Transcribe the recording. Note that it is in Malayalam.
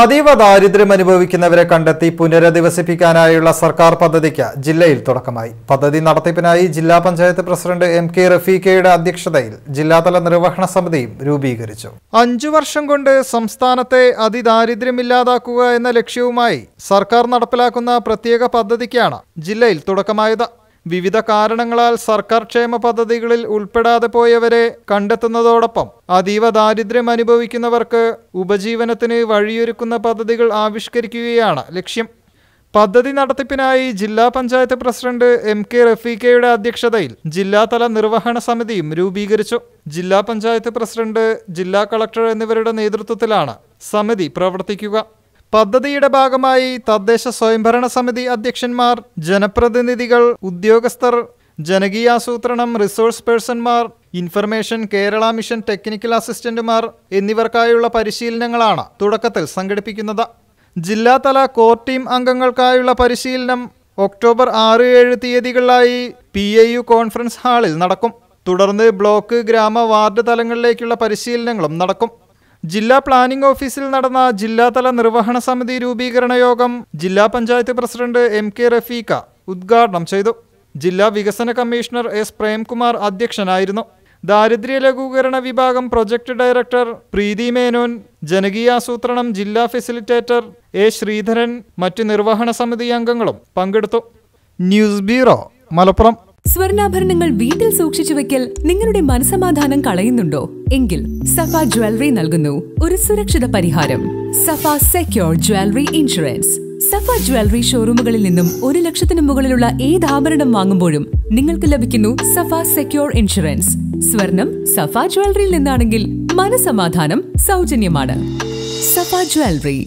അതീവ ദാരിദ്ര്യം അനുഭവിക്കുന്നവരെ കണ്ടെത്തി പുനരധിവസിപ്പിക്കാനായുള്ള സർക്കാർ പദ്ധതിക്ക് ജില്ലയിൽ തുടക്കമായി പദ്ധതി നടത്തിപ്പിനായി ജില്ലാ പഞ്ചായത്ത് പ്രസിഡന്റ് എം കെ റഫീഖയുടെ അധ്യക്ഷതയിൽ ജില്ലാതല നിർവഹണ സമിതിയും രൂപീകരിച്ചു അഞ്ചു വർഷം കൊണ്ട് സംസ്ഥാനത്തെ അതിദാരിദ്ര്യമില്ലാതാക്കുക എന്ന ലക്ഷ്യവുമായി സർക്കാർ നടപ്പിലാക്കുന്ന പ്രത്യേക പദ്ധതിക്കാണ് ജില്ലയിൽ തുടക്കമായത് വിവിധ കാരണങ്ങളാൽ സർക്കാർ ക്ഷേമ പദ്ധതികളിൽ ഉൾപ്പെടാതെ പോയവരെ കണ്ടെത്തുന്നതോടൊപ്പം അതീവ ദാരിദ്ര്യം അനുഭവിക്കുന്നവർക്ക് ഉപജീവനത്തിന് വഴിയൊരുക്കുന്ന പദ്ധതികൾ ആവിഷ്കരിക്കുകയാണ് ലക്ഷ്യം പദ്ധതി നടത്തിപ്പിനായി ജില്ലാ പഞ്ചായത്ത് പ്രസിഡന്റ് എം കെ റഫീഖയുടെ അധ്യക്ഷതയിൽ ജില്ലാതല നിർവഹണ സമിതിയും രൂപീകരിച്ചു ജില്ലാ പഞ്ചായത്ത് പ്രസിഡന്റ് ജില്ലാ കളക്ടർ എന്നിവരുടെ നേതൃത്വത്തിലാണ് സമിതി പ്രവർത്തിക്കുക പദ്ധതിയുടെ ഭാഗമായി തദ്ദേശ സ്വയംഭരണ സമിതി അധ്യക്ഷന്മാർ ജനപ്രതിനിധികൾ ഉദ്യോഗസ്ഥർ ജനകീയാസൂത്രണം റിസോഴ്സ് പേഴ്സൺമാർ ഇൻഫർമേഷൻ കേരള മിഷൻ ടെക്നിക്കൽ അസിസ്റ്റന്റുമാർ എന്നിവർക്കായുള്ള പരിശീലനങ്ങളാണ് തുടക്കത്തിൽ സംഘടിപ്പിക്കുന്നത് ജില്ലാതല കോർ ടീം അംഗങ്ങൾക്കായുള്ള പരിശീലനം ഒക്ടോബർ ആറ് ഏഴ് തീയതികളിലായി പി എ യു കോൺഫറൻസ് ഹാളിൽ നടക്കും തുടർന്ന് ബ്ലോക്ക് ഗ്രാമ വാർഡ് തലങ്ങളിലേക്കുള്ള പരിശീലനങ്ങളും നടക്കും ജില്ലാ പ്ലാനിംഗ് ഓഫീസിൽ നടന്ന ജില്ലാതല നിർവഹണ സമിതി രൂപീകരണ യോഗം ജില്ലാ panchayat president M K Rafeeqa ഉദ്ഘാടനം ചെയ്തു ജില്ലാ വികസന കമ്മീഷണർ എസ് പ്രേംകുമാർ അധ്യക്ഷനായിരുന്നു ദാരിദ്ര്യ ലഘൂകരണ വിഭാഗം പ്രൊജക്ട് ഡയറക്ടർ പ്രീതി മേനോൻ ജനകീയാസൂത്രണം ജില്ലാ ഫെസിലിറ്റേറ്റർ എ ശ്രീധരൻ മറ്റ് നിർവഹണ സമിതി അംഗങ്ങളും പങ്കെടുത്തു ന്യൂസ് ബ്യൂറോ മലപ്പുറം സ്വർണ്ണാഭരണങ്ങൾ വീട്ടിൽ സൂക്ഷിച്ചു വെക്കൽ നിങ്ങളുടെ മനസമാധാനം കളയുന്നുണ്ടോ എങ്കിൽ സഫ ജ്വല്ലറി നൽകുന്നു ഒരു സുരക്ഷിത പരിഹാരം Safa secure jewellery insurance Safa jewellery ഷോറൂമുകളിൽ നിന്നും ഒരു ലക്ഷത്തിന് മുകളിലുള്ള ഏത് ആഭരണം വാങ്ങുമ്പോഴും നിങ്ങൾക്ക് ലഭിക്കുന്നു സഫ സെക്യൂർ ഇൻഷുറൻസ് സ്വർണം സഫ ജ്വല്ലറിയിൽ നിന്നാണെങ്കിൽ മനസമാധാനം സൗജന്യമാണ് സഫ ജ്വല്ലറി